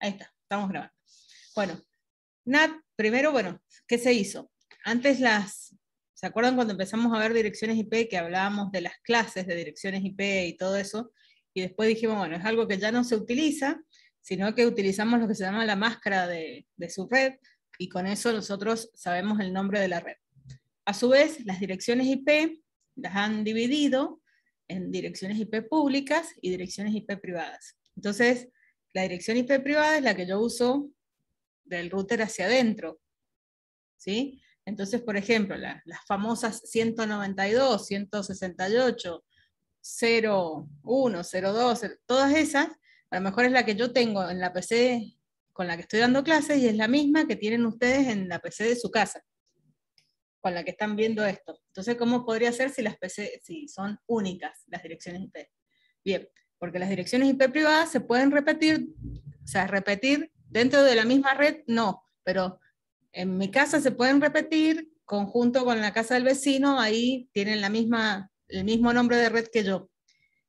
Ahí está, estamos grabando. Bueno, Nat, primero, bueno, ¿qué se hizo? Antes las, ¿se acuerdan cuando empezamos a ver direcciones IP que hablábamos de las clases de direcciones IP y todo eso? Y después dijimos, bueno, es algo que ya no se utiliza, sino que utilizamos lo que se llama la máscara de, su red y con eso nosotros sabemos el nombre de la red. A su vez, las direcciones IP las han dividido en direcciones IP públicas y direcciones IP privadas. Entonces, la dirección IP privada es la que yo uso del router hacia adentro. ¿sí? Entonces, por ejemplo, las famosas 192, 168, 01, 02, todas esas, a lo mejor es la que yo tengo en la PC con la que estoy dando clases y es la misma que tienen ustedes en la PC de su casa, con la que están viendo esto. Entonces, ¿cómo podría ser si las PC si son únicas las direcciones IP? Bien, porque las direcciones IP privadas se pueden repetir, o sea, repetir dentro de la misma red, no, pero en mi casa se pueden repetir conjunto con la casa del vecino, ahí tienen la misma, el mismo nombre de red que yo.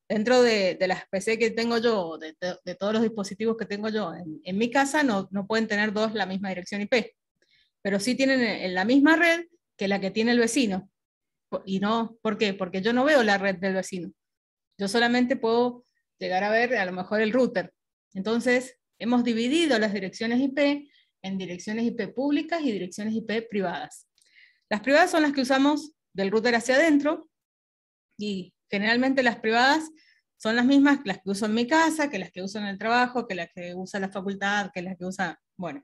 Dentro de, de las PC que tengo yo, de, todos los dispositivos que tengo yo, en, en mi casa no, no, pueden tener dos la misma dirección IP, pero sí tienen e, en la misma red que la que tiene el vecino. Y no, ¿por qué? Porque yo no veo la red del vecino. Yo solamente puedo llegar a ver a lo mejor el router. Entonces, hemos dividido las direcciones IP en direcciones IP públicas y direcciones IP privadas. Las privadas son las que usamos del router hacia adentro y generalmente las privadas son las mismas que las que uso en mi casa, que las que uso en el trabajo, que las que usa la facultad, que las que usa, bueno.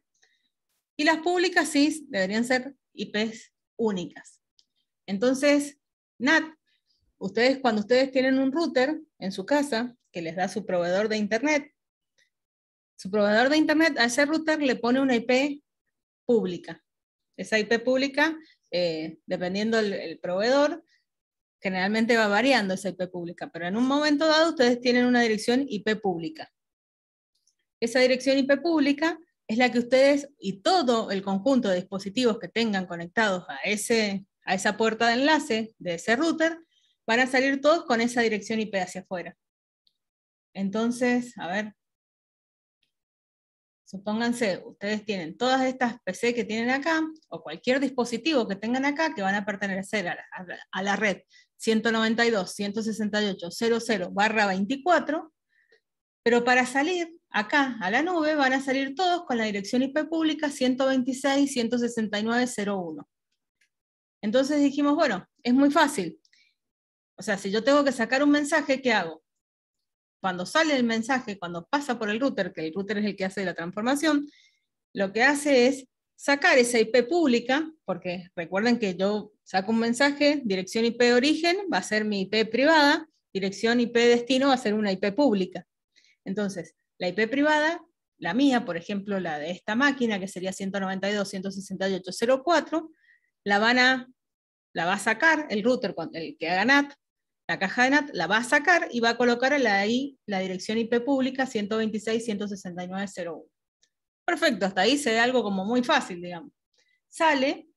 Y las públicas sí deberían ser IPs únicas. Entonces, NAT, ustedes cuando ustedes tienen un router en su casa, que les da su proveedor de Internet. Su proveedor de Internet a ese router le pone una IP pública. Esa IP pública, eh, dependiendo del proveedor, generalmente va variando esa IP pública, pero en un momento dado ustedes tienen una dirección IP pública. Esa dirección IP pública es la que ustedes y todo el conjunto de dispositivos que tengan conectados a, ese, a esa puerta de enlace de ese router van a salir todos con esa dirección IP hacia afuera. Entonces, a ver, supónganse, ustedes tienen todas estas PC que tienen acá, o cualquier dispositivo que tengan acá, que van a pertenecer a la, a la, red 192.168.00/24, pero para salir acá a la nube van a salir todos con la dirección IP pública 126.169.01. Entonces dijimos, bueno, es muy fácil. O sea, si yo tengo que sacar un mensaje, ¿qué hago? cuando sale el mensaje, cuando pasa por el router, que el router es el que hace la transformación, lo que hace es sacar esa IP pública, porque recuerden que yo saco un mensaje, dirección IP de origen va a ser mi IP privada, dirección IP destino va a ser una IP pública. Entonces, la IP privada, la mía, por ejemplo, la de esta máquina, que sería 192.168.04, la van a, la va a sacar el router, el que haga NAT, la caja de NAT la va a sacar y va a colocar ahí la, dirección IP pública 126.169.01. Perfecto, hasta ahí se ve algo como muy fácil, digamos. Sale,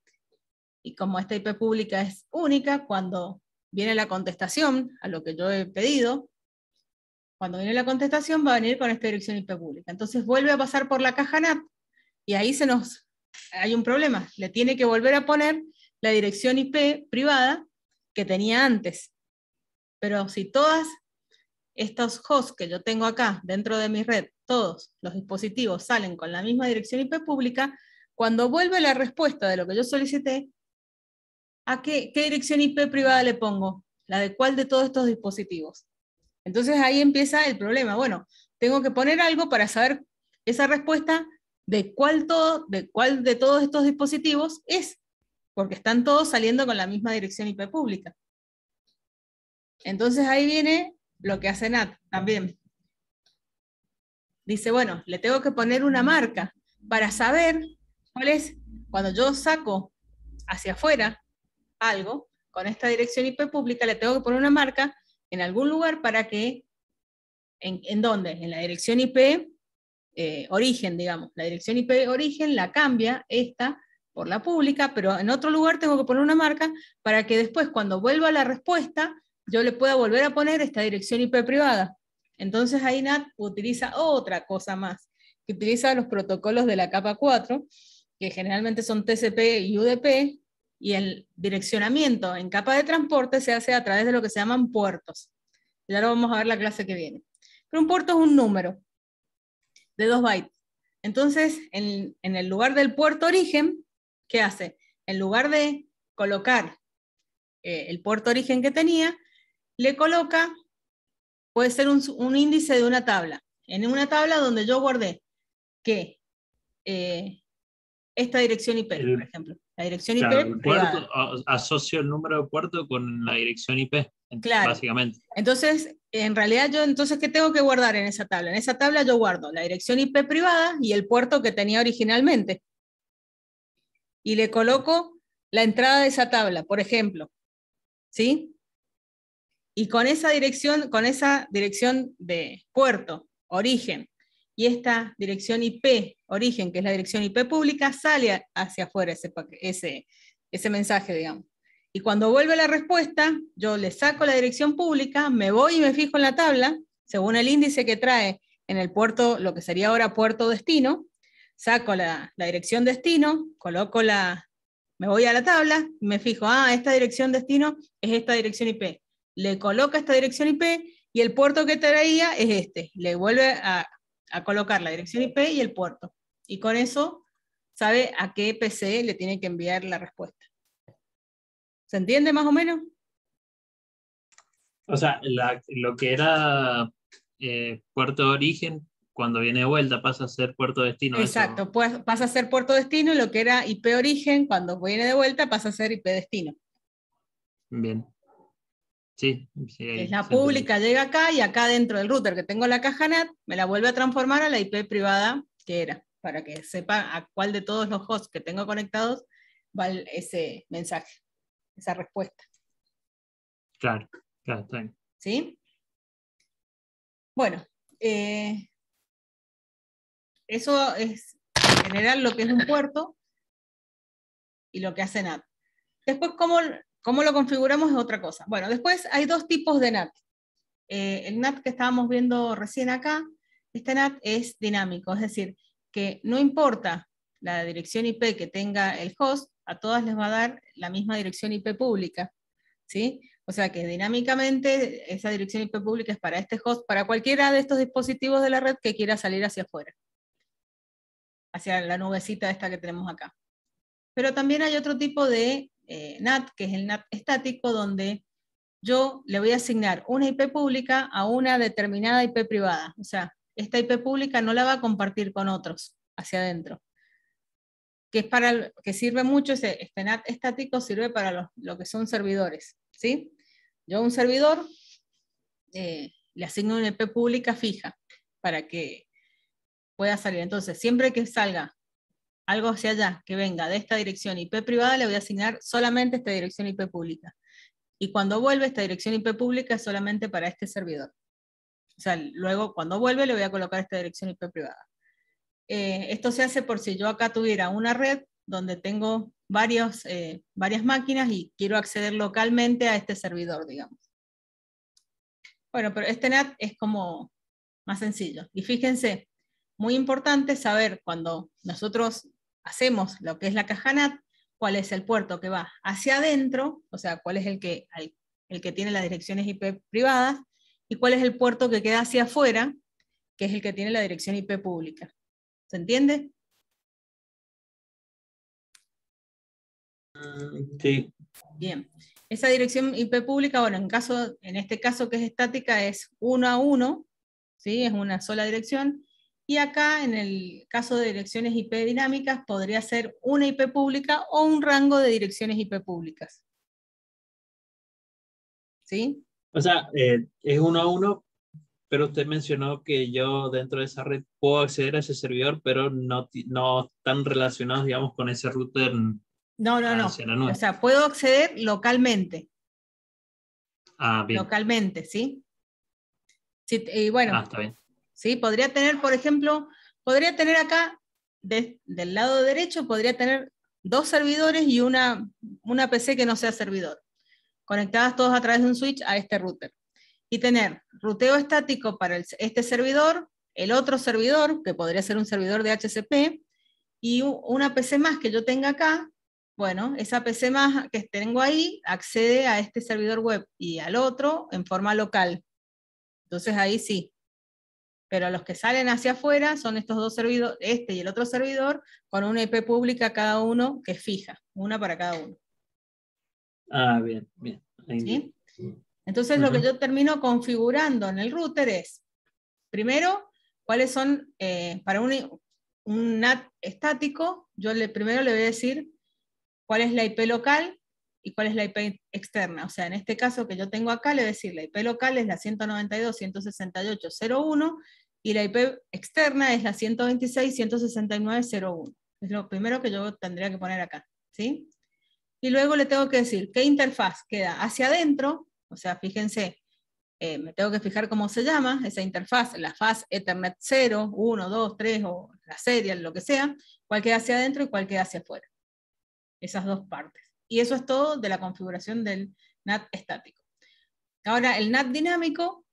y como esta IP pública es única, cuando viene la contestación a lo que yo he pedido, cuando viene la contestación va a venir con esta dirección IP pública. Entonces vuelve a pasar por la caja NAT y ahí se nos hay un problema. Le tiene que volver a poner la dirección IP privada que tenía antes. Pero si todas estos hosts que yo tengo acá dentro de mi red, todos los dispositivos salen con la misma dirección IP pública, cuando vuelve la respuesta de lo que yo solicité, ¿a qué, dirección IP privada le pongo? La de cuál de todos estos dispositivos. Entonces ahí empieza el problema. Bueno, tengo que poner algo para saber esa respuesta de cuál, de cuál de todos estos dispositivos es, porque están todos saliendo con la misma dirección IP pública. Entonces ahí viene lo que hace Nat también. Dice, bueno, le tengo que poner una marca para saber cuál es, cuando yo saco hacia afuera algo, con esta dirección IP pública, le tengo que poner una marca en algún lugar para que, ¿en, dónde? En la dirección IP eh, origen, digamos. La dirección IP origen la cambia esta por la pública, pero en otro lugar tengo que poner una marca para que después, cuando vuelva la respuesta, yo le pueda volver a poner esta dirección IP privada. Entonces ahí NAT utiliza otra cosa más, que utiliza los protocolos de la capa 4, que generalmente son TCP y UDP, y el direccionamiento en capa de transporte se hace a través de lo que se llaman puertos. Ya lo vamos a ver la clase que viene. Pero un puerto es un número de dos bytes. Entonces, en, el lugar del puerto origen, ¿qué hace? En lugar de colocar eh, el puerto origen que tenía, le coloca, puede ser un, índice de una tabla, en una tabla donde yo guardé que eh, esta dirección IP, por ejemplo. La dirección IP. asocio el número de puerto con la dirección IP, claro. básicamente. Entonces, en realidad, yo, entonces, ¿qué tengo que guardar en esa tabla? En esa tabla yo guardo la dirección IP privada y el puerto que tenía originalmente. Y le coloco la entrada de esa tabla, por ejemplo. ¿Sí? Y con esa dirección, con esa dirección de puerto, origen, y esta dirección IP, origen, que es la dirección IP pública, sale hacia afuera ese, ese, mensaje, digamos. Y cuando vuelve la respuesta, yo le saco la dirección pública, me voy y me fijo en la tabla, según el índice que trae en el puerto, lo que sería ahora puerto destino, saco la, dirección destino, coloco la, me voy a la tabla, me fijo, ah, esta dirección destino es esta dirección IP le coloca esta dirección IP y el puerto que traía es este. Le vuelve a, colocar la dirección IP y el puerto. Y con eso sabe a qué PC le tiene que enviar la respuesta. ¿Se entiende más o menos? O sea, lo que era eh, puerto de origen, cuando viene de vuelta pasa a ser puerto destino. Exacto, pues, pasa a ser puerto destino y lo que era IP origen, cuando viene de vuelta pasa a ser IP destino. Bien. Sí, es la pública, llega acá y acá dentro del router que tengo la caja NAT, me la vuelve a transformar a la IP privada que era, para que sepa a cuál de todos los hosts que tengo conectados va ese mensaje, esa respuesta. Claro, claro, está bien. ¿Sí? Bueno, eh, eso es en general lo que es un puerto y lo que hace NAT. Después, ¿cómo Cómo lo configuramos es otra cosa. Bueno, después hay dos tipos de NAT. Eh, el NAT que estábamos viendo recién acá, este NAT es dinámico, es decir, que no importa la dirección IP que tenga el host, a todas les va a dar la misma dirección IP pública. ¿sí? O sea que dinámicamente esa dirección IP pública es para este host, para cualquiera de estos dispositivos de la red que quiera salir hacia afuera, hacia la nubecita esta que tenemos acá. Pero también hay otro tipo de eh, NAT, que es el NAT estático, donde yo le voy a asignar una IP pública a una determinada IP privada. O sea, esta IP pública no la va a compartir con otros hacia adentro. Que, es para que sirve mucho, ese, este NAT estático sirve para lo que son servidores. ¿sí? Yo un servidor eh, le asigno una IP pública fija para que pueda salir. Entonces, siempre que salga algo hacia allá, que venga de esta dirección IP privada, le voy a asignar solamente esta dirección IP pública. Y cuando vuelve, esta dirección IP pública es solamente para este servidor. O sea, luego cuando vuelve le voy a colocar esta dirección IP privada. Eh, esto se hace por si yo acá tuviera una red donde tengo varios, eh, varias máquinas y quiero acceder localmente a este servidor, digamos. Bueno, pero este NAT es como más sencillo. Y fíjense, muy importante saber cuando nosotros hacemos lo que es la NAT, cuál es el puerto que va hacia adentro, o sea, cuál es el que, el, que tiene las direcciones IP privadas, y cuál es el puerto que queda hacia afuera, que es el que tiene la dirección IP pública. ¿Se entiende? Mm, sí. Bien. Esa dirección IP pública, bueno, en, caso, en este caso que es estática, es uno a uno, ¿sí? es una sola dirección, y acá, en el caso de direcciones IP dinámicas, podría ser una IP pública o un rango de direcciones IP públicas. ¿Sí? O sea, eh, es uno a uno, pero usted mencionó que yo dentro de esa red puedo acceder a ese servidor, pero no, están relacionados, digamos, con ese router. No, no, no. O sea, puedo acceder localmente. Ah, bien. Localmente, ¿sí? sí y bueno, ah, está bien. Podría tener, por ejemplo, podría tener acá, del lado derecho, podría tener dos servidores y una, una PC que no sea servidor, conectadas todas a través de un switch a este router. Y tener ruteo estático para este servidor, el otro servidor, que podría ser un servidor de HCP, y una PC más que yo tenga acá, bueno, esa PC más que tengo ahí accede a este servidor web y al otro en forma local. Entonces ahí sí, pero los que salen hacia afuera son estos dos servidores, este y el otro servidor, con una IP pública cada uno que es fija, una para cada uno. Ah, bien, bien. Entonces lo que yo termino configurando en el router es, primero, cuáles son, eh, para un, NAT estático, yo primero le voy a decir cuál es la IP local y cuál es la IP externa. O sea, en este caso que yo tengo acá, le voy a decir la IP local es la 192.168.01 y la IP externa es la 126.169.01. Es lo primero que yo tendría que poner acá, ¿sí? Y luego le tengo que decir qué interfaz queda hacia adentro, o sea, fíjense, eh, me tengo que fijar cómo se llama esa interfaz, la fase Ethernet 0, 1, 2, 3 o la serial, lo que sea, cuál queda hacia adentro y cuál queda hacia afuera. Esas dos partes. Y eso es todo de la configuración del NAT estático. Ahora, el NAT dinámico,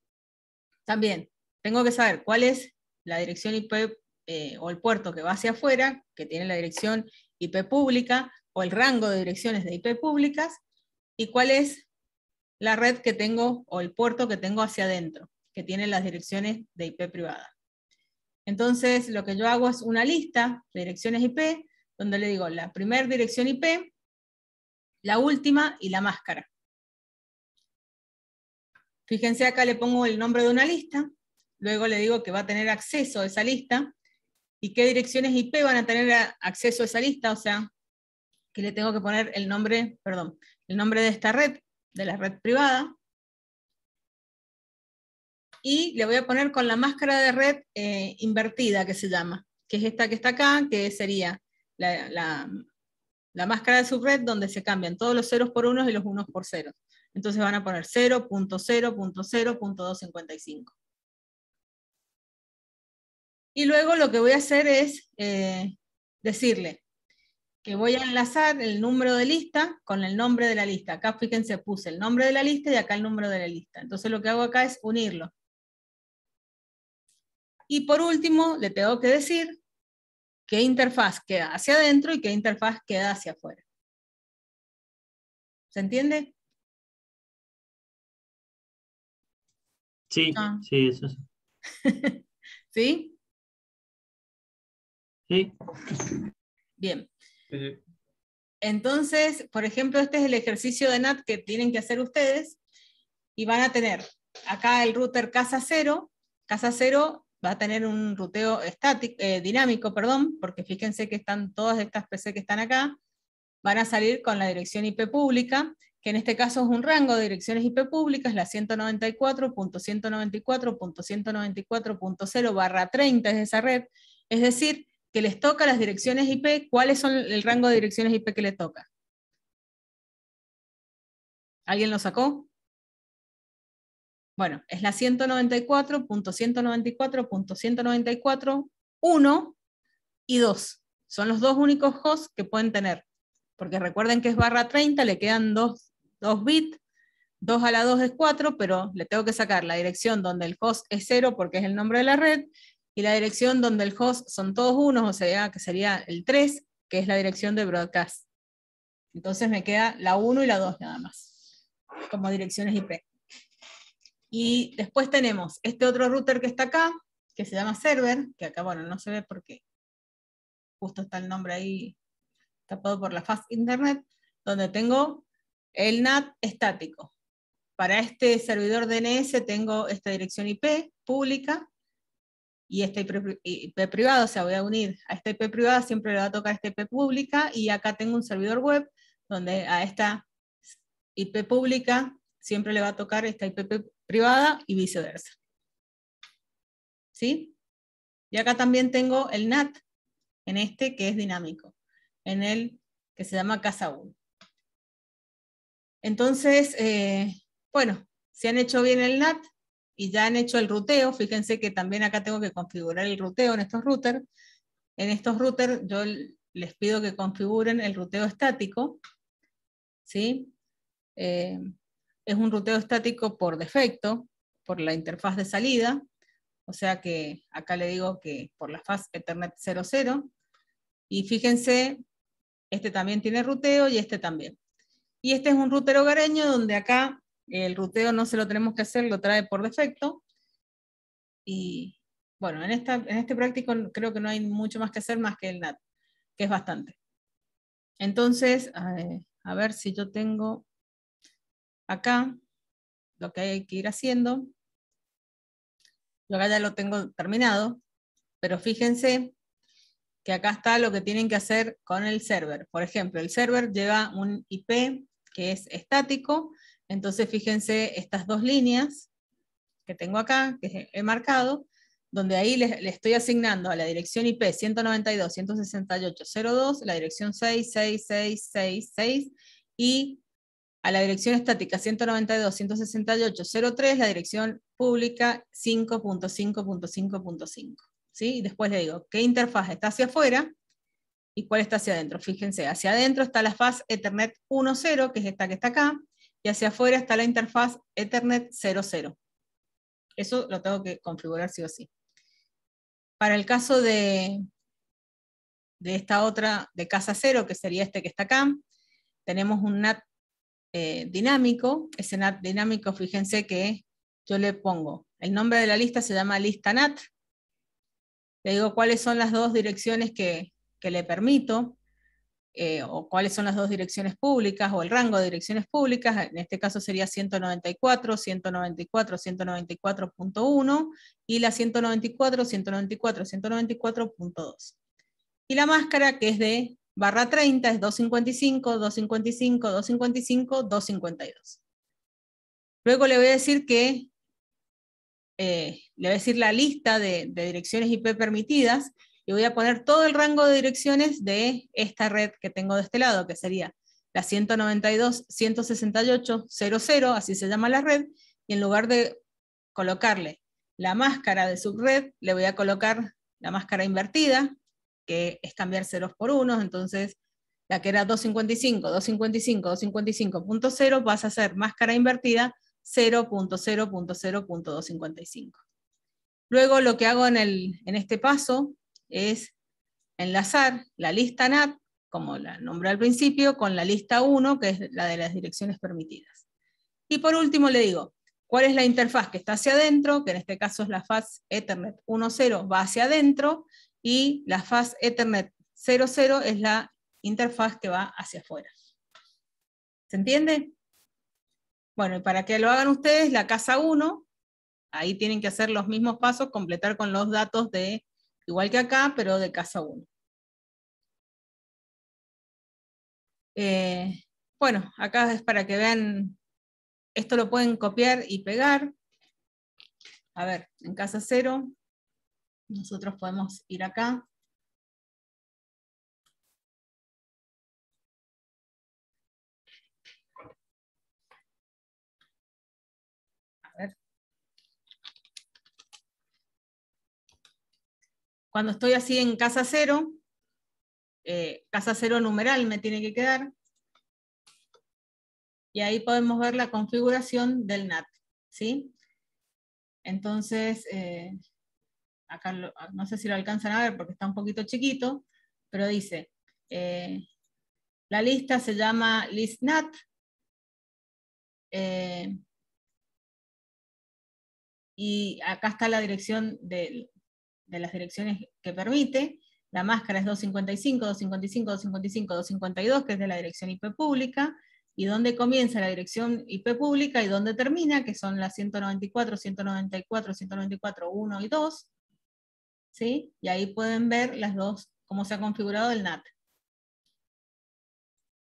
también tengo que saber cuál es la dirección IP eh, o el puerto que va hacia afuera, que tiene la dirección IP pública o el rango de direcciones de IP públicas, y cuál es la red que tengo o el puerto que tengo hacia adentro, que tiene las direcciones de IP privada. Entonces, lo que yo hago es una lista de direcciones IP, donde le digo la primera dirección IP, la última y la máscara. Fíjense acá le pongo el nombre de una lista, Luego le digo que va a tener acceso a esa lista y qué direcciones IP van a tener acceso a esa lista, o sea, que le tengo que poner el nombre, perdón, el nombre de esta red, de la red privada. Y le voy a poner con la máscara de red eh, invertida que se llama, que es esta que está acá, que sería la, máscara de subred donde se cambian todos los ceros por unos y los unos por ceros. Entonces van a poner 0.0.0.255. Y luego lo que voy a hacer es eh, decirle que voy a enlazar el número de lista con el nombre de la lista. Acá fíjense, puse el nombre de la lista y acá el número de la lista. Entonces lo que hago acá es unirlo. Y por último, le tengo que decir qué interfaz queda hacia adentro y qué interfaz queda hacia afuera. ¿Se entiende? Sí, ah. sí, eso sí. ¿Sí? Bien. Entonces, por ejemplo, este es el ejercicio de NAT que tienen que hacer ustedes y van a tener acá el router casa 0. Casa cero va a tener un ruteo estático, eh, dinámico, perdón, porque fíjense que están todas estas PC que están acá, van a salir con la dirección IP pública, que en este caso es un rango de direcciones IP públicas, la 194.194.194.0 barra 30 es esa red, es decir, que les toca las direcciones IP, ¿cuáles son el rango de direcciones IP que les toca? ¿Alguien lo sacó? Bueno, es la 194.194.194, 1 y 2. Son los dos únicos hosts que pueden tener. Porque recuerden que es barra 30, le quedan dos 2 bits, 2 a la 2 es 4, pero le tengo que sacar la dirección donde el host es 0 porque es el nombre de la red, y la dirección donde el host son todos unos, o sea, que sería el 3, que es la dirección de broadcast. Entonces me queda la 1 y la 2 nada más, como direcciones IP. Y después tenemos este otro router que está acá, que se llama server, que acá, bueno, no se ve porque justo está el nombre ahí tapado por la fast internet, donde tengo el NAT estático. Para este servidor DNS tengo esta dirección IP pública, y esta IP, privada, o sea, voy a unir a esta IP privada, siempre le va a tocar esta IP pública, y acá tengo un servidor web donde a esta IP pública siempre le va a tocar esta IP privada y viceversa. ¿Sí? Y acá también tengo el NAT, en este que es dinámico, en el que se llama Casa 1. Entonces, eh, bueno, si han hecho bien el NAT, y ya han hecho el ruteo, fíjense que también acá tengo que configurar el ruteo en estos routers. En estos routers yo les pido que configuren el ruteo estático. ¿sí? Eh, es un ruteo estático por defecto, por la interfaz de salida. O sea que acá le digo que por la fase Ethernet 00. Y fíjense, este también tiene ruteo y este también. Y este es un router hogareño donde acá el ruteo no se lo tenemos que hacer, lo trae por defecto. Y bueno, en, este práctico creo que no hay mucho más que hacer más que el NAT, que es bastante. Entonces, a ver si yo tengo acá lo que hay que ir haciendo. Yo acá ya lo tengo terminado, pero fíjense que acá está lo que tienen que hacer con el server. Por ejemplo, el server lleva un IP que es estático entonces, fíjense estas dos líneas que tengo acá, que he marcado, donde ahí le, estoy asignando a la dirección IP 192.168.02, la dirección 66666 y a la dirección estática 192.168.03, la dirección pública 5.5.5.5. ¿sí? Y después le digo, ¿qué interfaz está hacia afuera? ¿Y cuál está hacia adentro? Fíjense, hacia adentro está la fase Ethernet 1.0, que es esta que está acá, y hacia afuera está la interfaz Ethernet 00. Eso lo tengo que configurar sí o sí. Para el caso de, esta otra, de casa 0, que sería este que está acá, tenemos un NAT eh, dinámico. Ese NAT dinámico, fíjense que yo le pongo, el nombre de la lista se llama lista NAT. Le digo cuáles son las dos direcciones que, que le permito. Eh, o cuáles son las dos direcciones públicas o el rango de direcciones públicas, en este caso sería 194, 194, 194.1 y la 194, 194, 194.2. Y la máscara que es de barra 30 es 255, 255, 255, 252. Luego le voy a decir que, eh, le voy a decir la lista de direcciones IP permitidas, y voy a poner todo el rango de direcciones de esta red que tengo de este lado, que sería la 192.168.00, así se llama la red, y en lugar de colocarle la máscara de subred, le voy a colocar la máscara invertida, que es cambiar ceros por unos, entonces la que era 255, 255, vas a ser máscara invertida 0.0.0.255. Luego lo que hago en, en este paso es enlazar la lista NAT, como la nombré al principio, con la lista 1, que es la de las direcciones permitidas. Y por último le digo, ¿cuál es la interfaz que está hacia adentro? Que en este caso es la FAS Ethernet 1.0, va hacia adentro, y la FAS Ethernet 0.0 es la interfaz que va hacia afuera. ¿Se entiende? Bueno, y para que lo hagan ustedes, la casa 1, ahí tienen que hacer los mismos pasos, completar con los datos de igual que acá, pero de casa 1. Eh, bueno, acá es para que vean, esto lo pueden copiar y pegar. A ver, en casa 0, nosotros podemos ir acá. A ver. cuando estoy así en casa cero, eh, casa cero numeral me tiene que quedar, y ahí podemos ver la configuración del NAT, ¿sí? Entonces, eh, acá no sé si lo alcanzan a ver porque está un poquito chiquito, pero dice, eh, la lista se llama ListNat, y acá está la dirección del de las direcciones que permite. La máscara es 255, 255, 255, 252, que es de la dirección IP pública, y dónde comienza la dirección IP pública y dónde termina, que son las 194, 194, 194, 1 y 2. Y ahí pueden ver las dos, cómo se ha configurado el NAT.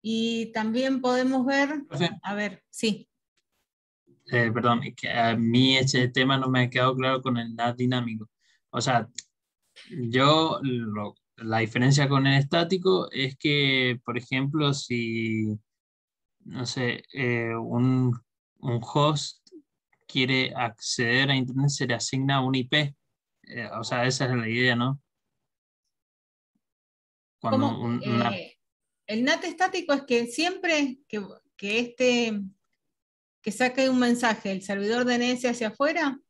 Y también podemos ver, a ver, sí. Eh, perdón, a mí este tema no me ha quedado claro con el NAT dinámico. O sea, yo la diferencia con el estático es que, por ejemplo, si, no sé, eh, un, host quiere acceder a Internet, se le asigna un IP. Eh, o sea, esa es la idea, ¿no? Eh, el NAT estático es que siempre que, que, este, que saque un mensaje el servidor DNS hacia afuera,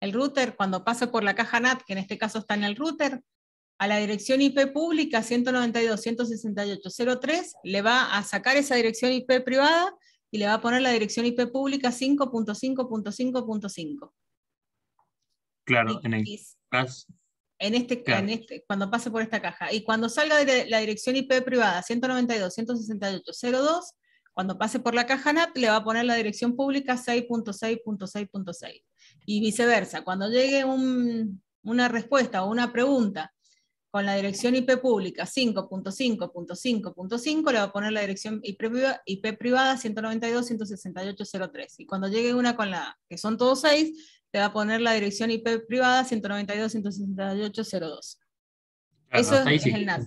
el router, cuando pase por la caja NAT, que en este caso está en el router, a la dirección IP pública 192.168.03 le va a sacar esa dirección IP privada y le va a poner la dirección IP pública 5.5.5.5. Claro, en el caso. En este, este, cuando pase por esta caja. Y cuando salga de la dirección IP privada 192.168.02, cuando pase por la caja NAT, le va a poner la dirección pública 6.6.6.6 y viceversa. Cuando llegue una respuesta o una pregunta con la dirección IP pública 5.5.5.5, le va a poner la dirección IP privada, 192.168.03. Y cuando llegue una con la, que son todos seis, te va a poner la dirección IP privada 192.168.02. Eso es, el NAT.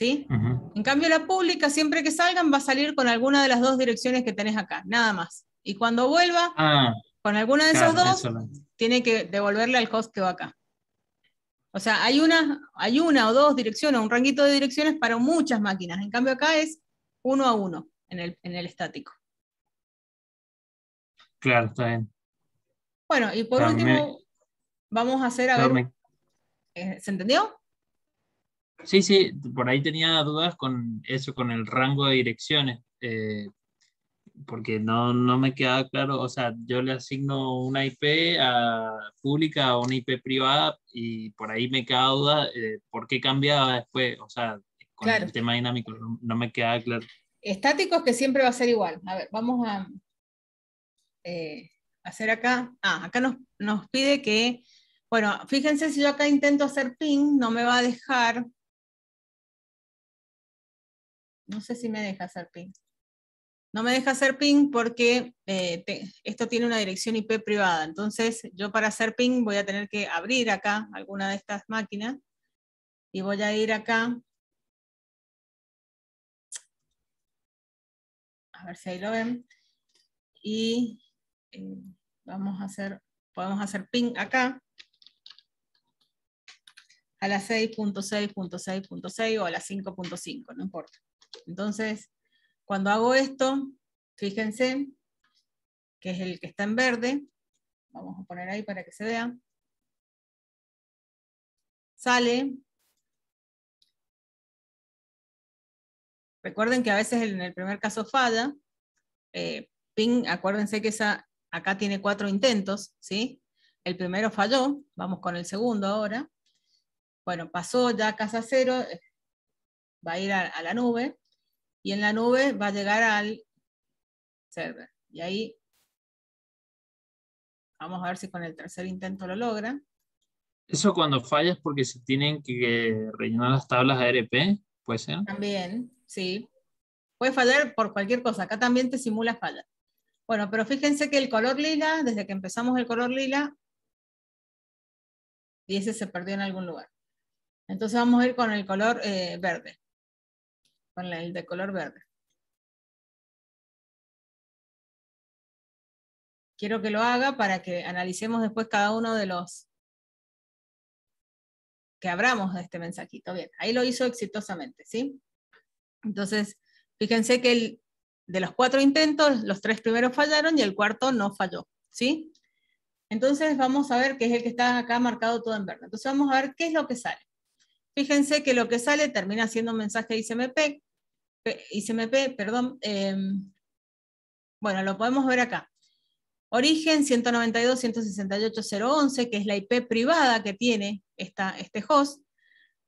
En cambio, la pública, siempre que salgan, va a salir con alguna de las dos direcciones que tenés acá, nada más. Y cuando vuelva, ah. Con alguna de esos dos, tiene que devolverle al host que va acá. O sea, hay una, hay una o dos direcciones, un ranguito de direcciones para muchas máquinas. En cambio, acá es uno a uno en el, estático. Claro, está bien. Bueno, y por último, vamos a hacer a ver. Eh, ¿Se entendió? Sí, sí, por ahí tenía dudas con eso, con el rango de direcciones. Eh, porque no, no me queda claro, o sea, yo le asigno una IP pública o una IP privada y por ahí me queda duda eh, por qué cambiaba después, o sea, con el tema dinámico no, me queda claro. Estáticos que siempre va a ser igual. A ver, vamos a eh, hacer acá. Ah, acá nos, nos pide que, bueno, fíjense si yo acá intento hacer ping, no me va a dejar. No sé si me deja hacer ping no me deja hacer ping porque eh, esto tiene una dirección IP privada. Entonces, yo para hacer ping voy a tener que abrir acá alguna de estas máquinas y voy a ir acá. A ver si ahí lo ven. Y eh, vamos a hacer, podemos hacer ping acá a la 6.6.6.6 o a la 5.5, no importa. Entonces, cuando hago esto, fíjense que es el que está en verde. Vamos a poner ahí para que se vea. Sale. Recuerden que a veces en el primer caso falla. Eh, acuérdense que esa, acá tiene cuatro intentos, ¿sí? El primero falló, vamos con el segundo ahora. Bueno, pasó ya a casa cero, va a ir a la nube y en la nube va a llegar al server. Y ahí vamos a ver si con el tercer intento lo logra. Eso cuando fallas porque se tienen que rellenar las tablas ARP, ¿puede ser? También, sí. Puede fallar por cualquier cosa. Acá también te simula falla. Bueno, pero fíjense que el color lila, desde que empezamos el color lila, y ese se perdió en algún lugar. Entonces vamos a ir con el color eh, verde con el de color verde. Quiero que lo haga para que analicemos después cada uno de los que abramos de este mensajito. Bien, ahí lo hizo exitosamente, ¿sí? Entonces, fíjense que de los cuatro intentos, los tres primeros fallaron y el cuarto no falló, ¿sí? Entonces vamos a ver qué es el que está acá marcado todo en verde. Entonces vamos a ver qué es lo que sale. Fíjense que lo que sale termina siendo un mensaje de ICMP ICMP, eh, perdón, em, bueno, lo podemos ver acá. Origen 192.168.011, que es la IP privada que tiene este host,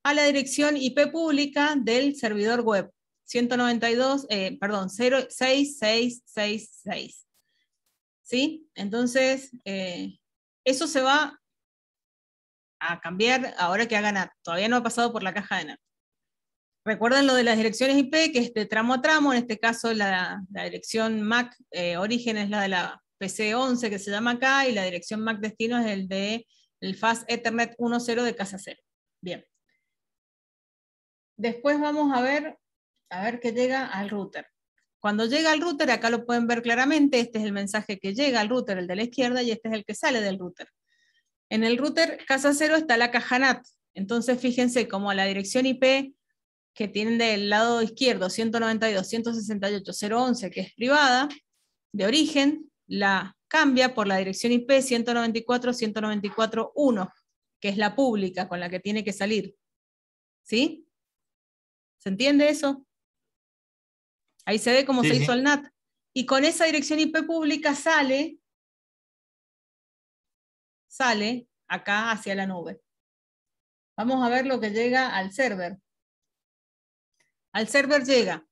a la dirección IP pública del servidor web 192, eh, perdón, 06666. ¿Sí? Entonces, eh, eso se va a cambiar ahora que haga Todavía no ha pasado por la caja de NAT. Recuerden lo de las direcciones IP, que es de tramo a tramo, en este caso la, dirección MAC eh, origen es la de la PC11 que se llama acá, y la dirección MAC destino es el de el FAS Ethernet 1.0 de casa 0. Bien. Después vamos a ver, a ver qué llega al router. Cuando llega al router, acá lo pueden ver claramente, este es el mensaje que llega al router, el de la izquierda, y este es el que sale del router. En el router casa 0 está la caja NAT, entonces fíjense cómo la dirección IP que tienen del lado izquierdo 192, 168, que es privada, de origen, la cambia por la dirección IP 194, 1941 que es la pública con la que tiene que salir. ¿Sí? ¿Se entiende eso? Ahí se ve cómo se hizo el NAT. Y con esa dirección IP pública sale, sale acá hacia la nube. Vamos a ver lo que llega al server. Al server llega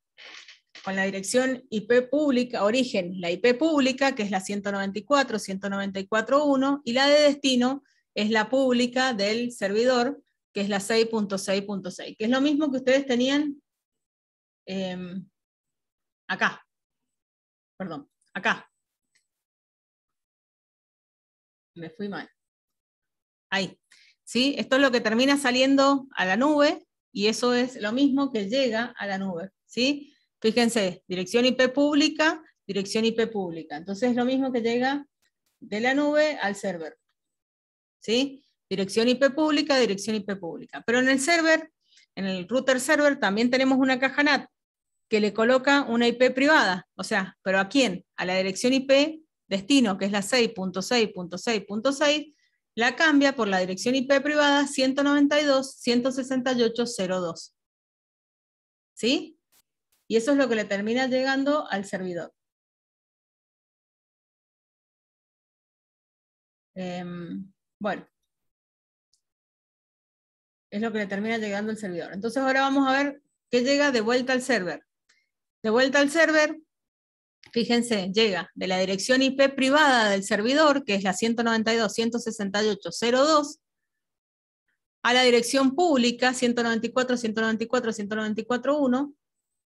con la dirección IP pública, origen, la IP pública, que es la 194.194.1, y la de destino es la pública del servidor, que es la 6.6.6, que es lo mismo que ustedes tenían em, acá. Perdón, acá. Me fui mal. Ahí. ¿Sí? Esto es lo que termina saliendo a la nube y eso es lo mismo que llega a la nube, ¿sí? Fíjense, dirección IP pública, dirección IP pública. Entonces es lo mismo que llega de la nube al server, ¿sí? Dirección IP pública, dirección IP pública. Pero en el server, en el router server, también tenemos una caja NAT que le coloca una IP privada. O sea, ¿pero a quién? A la dirección IP destino, que es la 6.6.6.6, la cambia por la dirección IP privada 192.168.02. ¿Sí? Y eso es lo que le termina llegando al servidor. Em, bueno. Es lo que le termina llegando al servidor. Entonces ahora vamos a ver qué llega de vuelta al server. De vuelta al server, fíjense, llega de la dirección IP privada del servidor, que es la 192.168.02, a la dirección pública 194.194.194.1,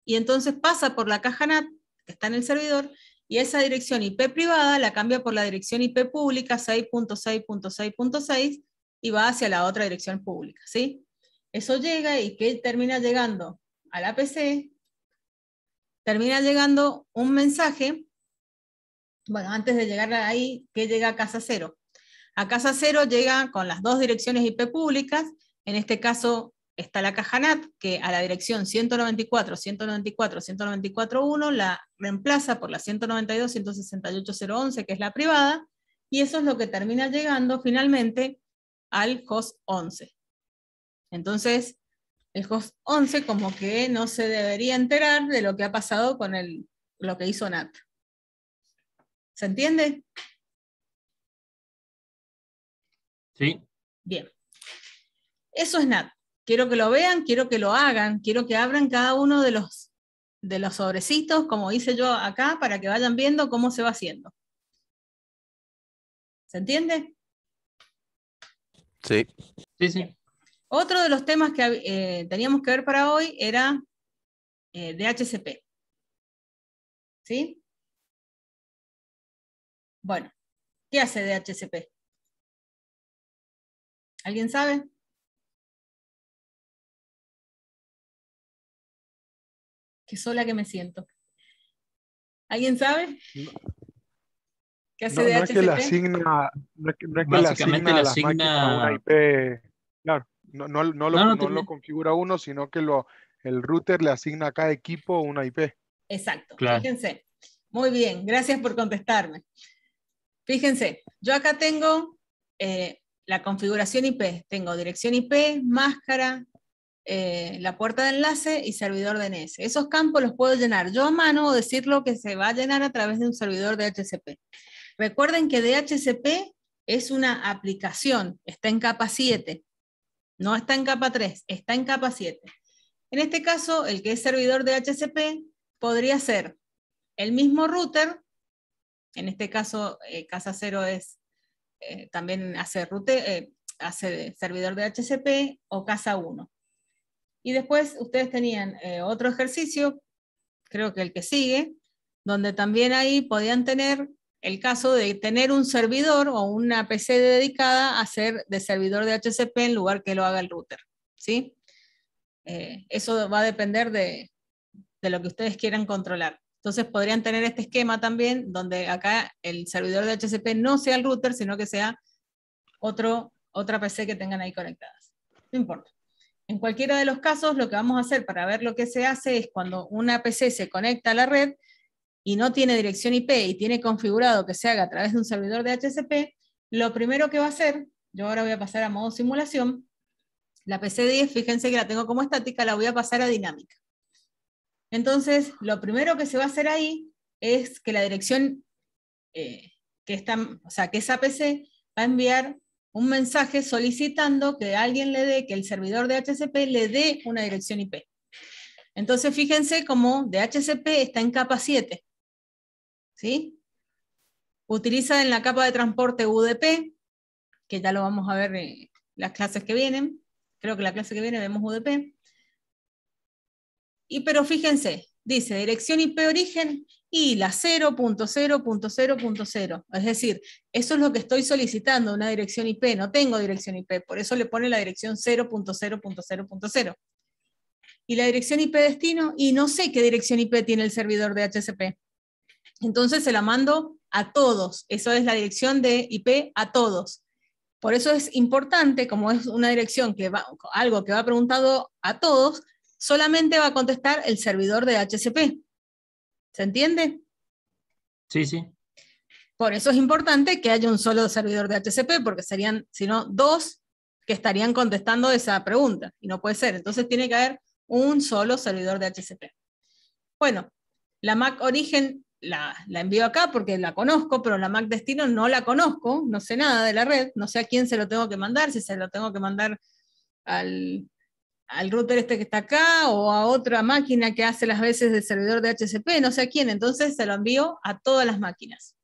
y entonces pasa por la caja NAT, que está en el servidor, y esa dirección IP privada la cambia por la dirección IP pública 6.6.6.6 y va hacia la otra dirección pública, ¿sí? Eso llega y que termina llegando a la PC, termina llegando un mensaje, bueno, antes de llegar ahí, que llega a Casa Cero. A Casa Cero llega con las dos direcciones IP públicas, en este caso está la caja NAT, que a la dirección 194, 194, 194.1 la reemplaza por la 192, 168.011, que es la privada, y eso es lo que termina llegando finalmente al host 11. Entonces, el 11 como que no se debería enterar de lo que ha pasado con el, lo que hizo Nat. ¿Se entiende? Sí. Bien. Eso es Nat. Quiero que lo vean, quiero que lo hagan, quiero que abran cada uno de los, de los sobrecitos, como hice yo acá, para que vayan viendo cómo se va haciendo. ¿Se entiende? Sí. Sí, sí. Otro de los temas que eh, teníamos que ver para hoy era eh, DHCP. ¿Sí? Bueno, ¿qué hace DHCP? ¿Alguien sabe? Qué sola que me siento. ¿Alguien sabe? ¿Qué hace DHCP? No es que la asigna, Básicamente la asigna, Claro no, lo, configura uno, sino que lo, el router le asigna a cada equipo una IP. Exacto, fíjense. Muy bien, gracias por contestarme. Fíjense, yo acá tengo eh, la configuración IP. Tengo dirección IP, máscara, eh, la puerta de enlace y servidor DNS. Esos campos los puedo llenar yo a mano o decir lo que se va a llenar a través de un servidor de DHCP. Recuerden que DHCP es una aplicación, está en capa 7. No está en capa 3, está en capa 7. En este caso, el que es servidor de HCP podría ser el mismo router, en este caso eh, Casa 0 es, eh, también hace, route, eh, hace, servidor de HCP o Casa 1. Y después ustedes tenían otro ejercicio, creo que el que sigue, donde también ahí podían tener el caso de tener un servidor o una PC dedicada a ser de servidor de HCP en lugar que lo haga el router. ¿sí? Eh, eso va a depender de, de lo que ustedes quieran controlar. Entonces podrían tener este esquema también, donde acá el servidor de HCP no sea el router, sino que sea otro, otra PC que tengan ahí conectadas. No importa. En cualquiera de los casos, lo que vamos a hacer para ver lo que se hace es cuando una PC se conecta a la red, y no tiene dirección IP y tiene configurado que se haga a través de un servidor de HCP, lo primero que va a hacer, yo ahora voy a pasar a modo simulación, la PC10, fíjense que la tengo como estática, la voy a pasar a dinámica. Entonces, lo primero que se va a hacer ahí es que la dirección eh, que, está, o sea, que esa PC va a enviar un mensaje solicitando que alguien le dé, que el servidor de HCP le dé una dirección IP. Entonces, fíjense cómo DHCP está en capa 7. ¿sí? utiliza en la capa de transporte UDP, que ya lo vamos a ver en eh, las clases que vienen. Creo que la clase que viene vemos UDP. Y pero fíjense, dice dirección IP origen y la 0.0.0.0. Es decir, eso es lo que estoy solicitando, una dirección IP. No tengo dirección IP, por eso le pone la dirección 0.0.0.0. Y la dirección IP destino, y no sé qué dirección IP tiene el servidor de HCP. Entonces se la mando a todos. Eso es la dirección de IP a todos. Por eso es importante, como es una dirección que va, algo que va preguntado a todos, solamente va a contestar el servidor de HCP. ¿Se entiende? Sí, sí. Por eso es importante que haya un solo servidor de HCP, porque serían, si no, dos que estarían contestando esa pregunta, y no puede ser. Entonces tiene que haber un solo servidor de HCP. Bueno, la MAC origen la, envío acá porque la conozco, pero la Mac Destino no la conozco, no sé nada de la red, no sé a quién se lo tengo que mandar, si se lo tengo que mandar al, router este que está acá o a otra máquina que hace las veces del servidor de HCP, no sé a quién, entonces se lo envío a todas las máquinas.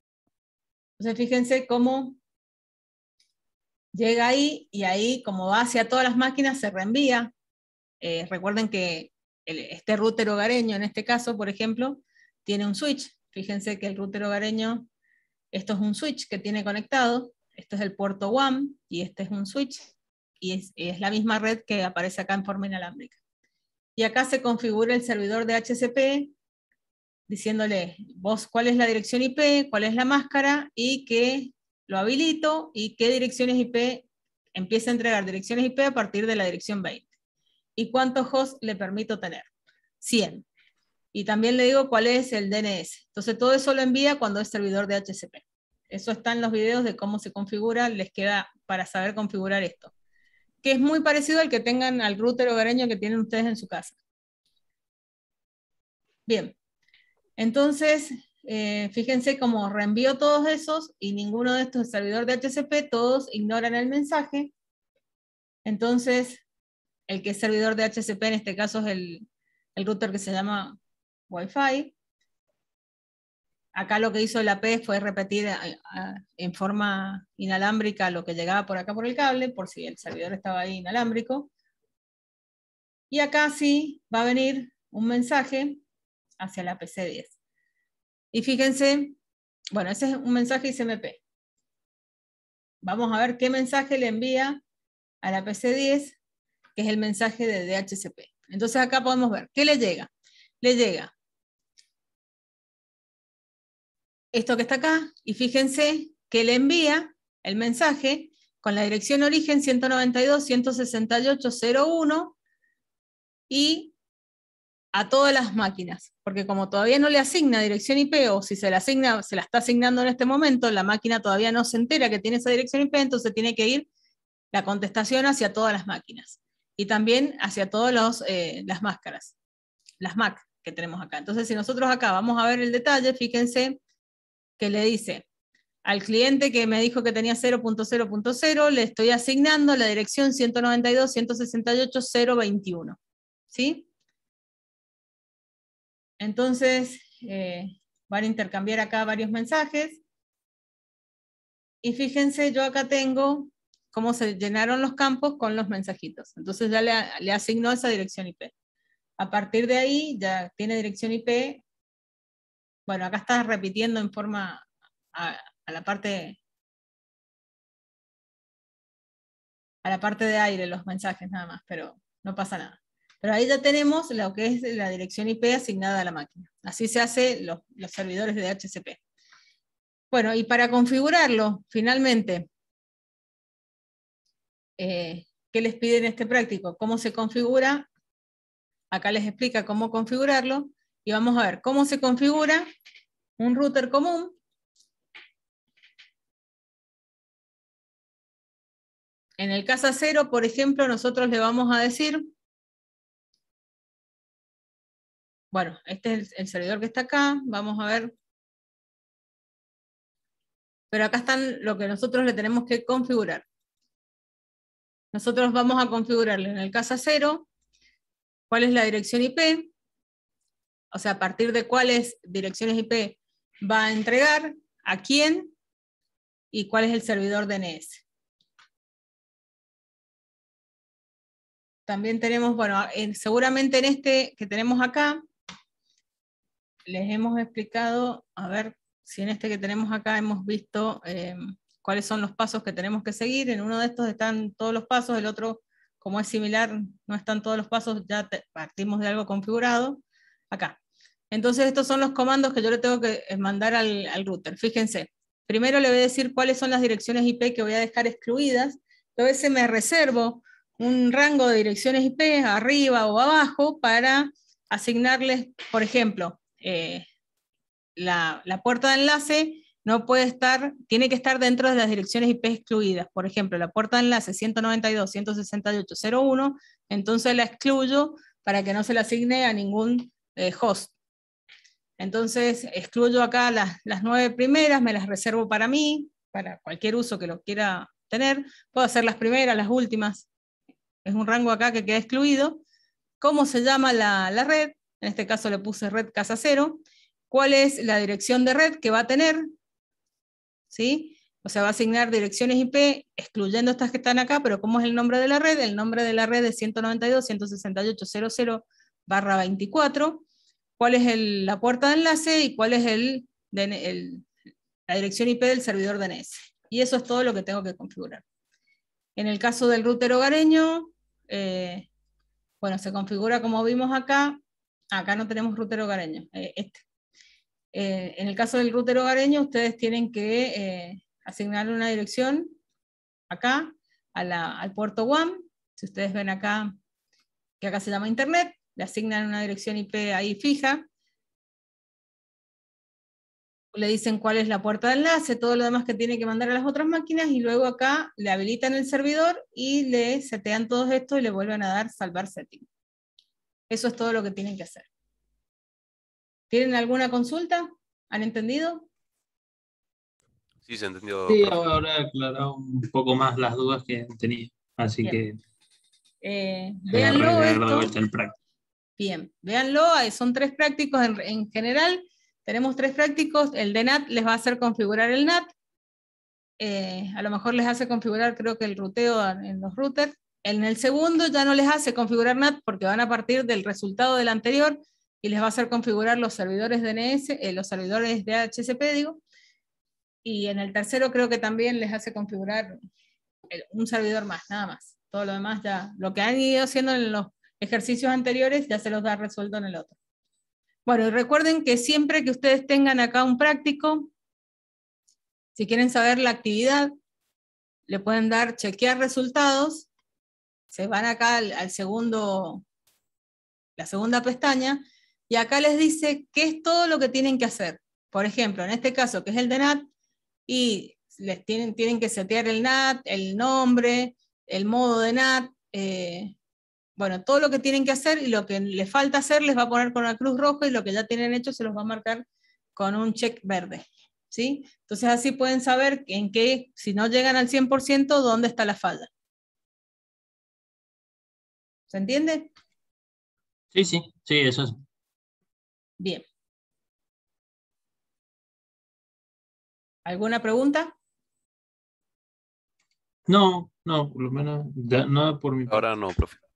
Entonces fíjense cómo llega ahí y ahí como va hacia todas las máquinas se reenvía. Eh, recuerden que este router hogareño en este caso, por ejemplo, tiene un switch Fíjense que el router hogareño, esto es un switch que tiene conectado, esto es el puerto WAM y este es un switch y es, la misma red que aparece acá en forma inalámbrica. Y acá se configura el servidor de HCP diciéndole vos cuál es la dirección IP, cuál es la máscara y que lo habilito y qué direcciones IP empieza a entregar direcciones IP a partir de la dirección 20 y cuántos hosts le permito tener. 100 y también le digo cuál es el DNS. Entonces todo eso lo envía cuando es servidor de HCP. Eso está en los videos de cómo se configura, les queda para saber configurar esto. Que es muy parecido al que tengan al router hogareño que tienen ustedes en su casa. Bien, entonces eh, fíjense cómo reenvío todos esos y ninguno de estos es servidor de HCP, todos ignoran el mensaje. Entonces, el que es servidor de HCP en este caso es el, el router que se llama Wi-Fi. Acá lo que hizo la P fue repetir eh, eh, en forma inalámbrica lo que llegaba por acá por el cable, por si el servidor estaba ahí inalámbrico. Y acá sí va a venir un mensaje hacia la PC10. Y fíjense, bueno, ese es un mensaje ICMP. Vamos a ver qué mensaje le envía a la PC10, que es el mensaje de DHCP. Entonces acá podemos ver, ¿qué le llega? Le llega esto que está acá, y fíjense que le envía el mensaje con la dirección origen 192.168.01 y a todas las máquinas, porque como todavía no le asigna dirección IP o si se la asigna, se la está asignando en este momento, la máquina todavía no se entera que tiene esa dirección IP, entonces tiene que ir la contestación hacia todas las máquinas y también hacia todas eh, las máscaras, las MAC que tenemos acá. Entonces, si nosotros acá vamos a ver el detalle, fíjense que le dice, al cliente que me dijo que tenía 0.0.0, le estoy asignando la dirección 192.168.021. ¿Sí? Entonces, eh, van a intercambiar acá varios mensajes. Y fíjense, yo acá tengo cómo se llenaron los campos con los mensajitos. Entonces ya le, le asignó esa dirección IP. A partir de ahí ya tiene dirección IP bueno, acá estás repitiendo en forma a, la parte a la parte de aire los mensajes nada más, pero no pasa nada. Pero ahí ya tenemos lo que es la dirección IP asignada a la máquina. Así se hace los, servidores de DHCP. Bueno, y para configurarlo, finalmente, eh, ¿qué les piden este práctico? ¿Cómo se configura? Acá les explica cómo configurarlo. Y vamos a ver cómo se configura un router común. En el casa cero por ejemplo, nosotros le vamos a decir, bueno, este es el, servidor que está acá, vamos a ver pero acá están lo que nosotros le tenemos que configurar. Nosotros vamos a configurarle en el casa 0 cuál es la dirección IP, o sea, a partir de cuáles direcciones IP va a entregar, a quién y cuál es el servidor DNS. También tenemos, bueno, seguramente en este que tenemos acá, les hemos explicado, a ver si en este que tenemos acá hemos visto eh, cuáles son los pasos que tenemos que seguir. En uno de estos están todos los pasos, el otro, como es similar, no están todos los pasos, ya partimos de algo configurado acá. Entonces estos son los comandos que yo le tengo que eh, mandar al, router. Fíjense, primero le voy a decir cuáles son las direcciones IP que voy a dejar excluidas. entonces me reservo un rango de direcciones IP arriba o abajo para asignarles, por ejemplo, eh, la, la, puerta de enlace no puede estar, tiene que estar dentro de las direcciones IP excluidas. Por ejemplo, la puerta de enlace 192.168.01, entonces la excluyo para que no se la asigne a ningún eh, host. Entonces, excluyo acá las, nueve primeras, me las reservo para mí, para cualquier uso que lo quiera tener. Puedo hacer las primeras, las últimas. Es un rango acá que queda excluido. ¿Cómo se llama la, red? En este caso le puse red casa cero. ¿Cuál es la dirección de red que va a tener? ¿Sí? O sea, va a asignar direcciones IP, excluyendo estas que están acá, pero ¿cómo es el nombre de la red? El nombre de la red es 192.168.00 barra 24 cuál es la puerta de enlace y cuál es la dirección IP del servidor DNS. Y eso es todo lo que tengo que configurar. En el caso del router hogareño, eh, bueno, se configura como vimos acá. Acá no tenemos router hogareño, eh, este. Eh, en el caso del router hogareño, ustedes tienen que asignarle una dirección acá al puerto WAM. Si ustedes ven acá, que acá se llama Internet, le asignan una dirección IP ahí fija, le dicen cuál es la puerta de enlace, todo lo demás que tiene que mandar a las otras máquinas y luego acá le habilitan el servidor y le setean todos estos y le vuelven a dar salvar setting. Eso es todo lo que tienen que hacer. ¿Tienen alguna consulta? ¿Han entendido? Sí, se entendió. Sí, ahora aclarado un poco más las dudas que tenía. Así que... Eh, en esto. Bien, véanlo, eh, son tres prácticos en, general. Tenemos tres prácticos. El de NAT les va a hacer configurar el NAT. Eh, a lo mejor les hace configurar, creo que el ruteo en los routers. En el segundo ya no les hace configurar NAT porque van a partir del resultado del anterior y les va a hacer configurar los servidores DNS, eh, los servidores de HCP, digo. Y en el tercero creo que también les hace configurar un servidor más, nada más. Todo lo demás ya, lo que han ido haciendo en los ejercicios anteriores ya se los da resuelto en el otro. Bueno, recuerden que siempre que ustedes tengan acá un práctico, si quieren saber la actividad, le pueden dar chequear resultados, se van acá al, segundo, la segunda pestaña, y acá les dice qué es todo lo que tienen que hacer. Por ejemplo, en este caso, que es el de NAT, y les tienen, tienen que setear el NAT, el nombre, el modo de NAT, eh, bueno, todo lo que tienen que hacer y lo que les falta hacer les va a poner con la cruz roja y lo que ya tienen hecho se los va a marcar con un check verde. ¿sí? Entonces así pueden saber en qué, si no llegan al 100%, dónde está la falda. ¿Se entiende? Sí, sí, sí, eso es. Bien. ¿Alguna pregunta? No, no, por lo menos, nada por mi Ahora no, profe.